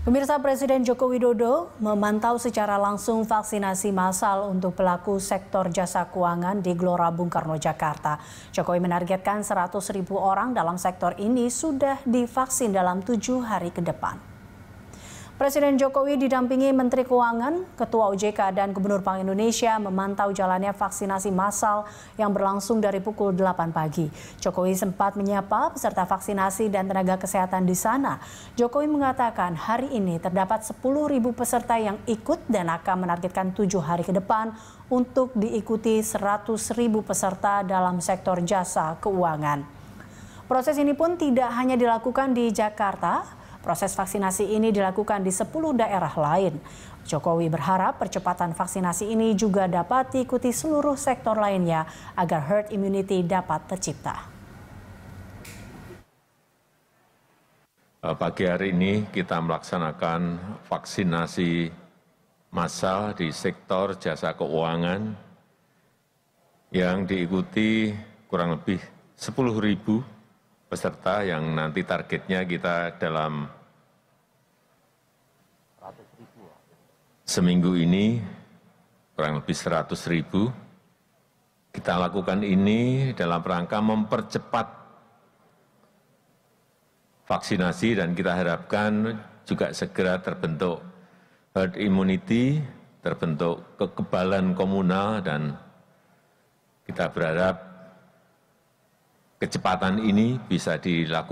Pemirsa Presiden Joko Widodo memantau secara langsung vaksinasi massal untuk pelaku sektor jasa keuangan di Gelora Bung Karno, Jakarta. Jokowi menargetkan 100 ribu orang dalam sektor ini sudah divaksin dalam tujuh hari ke depan. Presiden Jokowi didampingi Menteri Keuangan, Ketua OJK, dan Gubernur Bank Indonesia memantau jalannya vaksinasi massal yang berlangsung dari pukul 8 pagi. Jokowi sempat menyapa peserta vaksinasi dan tenaga kesehatan di sana. Jokowi mengatakan hari ini terdapat 10.000 peserta yang ikut dan akan menargetkan tujuh hari ke depan untuk diikuti 100.000 peserta dalam sektor jasa keuangan. Proses ini pun tidak hanya dilakukan di Jakarta, Proses vaksinasi ini dilakukan di 10 daerah lain. Jokowi berharap percepatan vaksinasi ini juga dapat diikuti seluruh sektor lainnya agar herd immunity dapat tercipta. Eh, pagi hari ini kita melaksanakan vaksinasi massal di sektor jasa keuangan yang diikuti kurang lebih ribu peserta yang nanti targetnya kita dalam seminggu ini kurang lebih 100 ribu. Kita lakukan ini dalam rangka mempercepat vaksinasi dan kita harapkan juga segera terbentuk herd immunity, terbentuk kekebalan komunal dan kita berharap kecepatan ini bisa dilakukan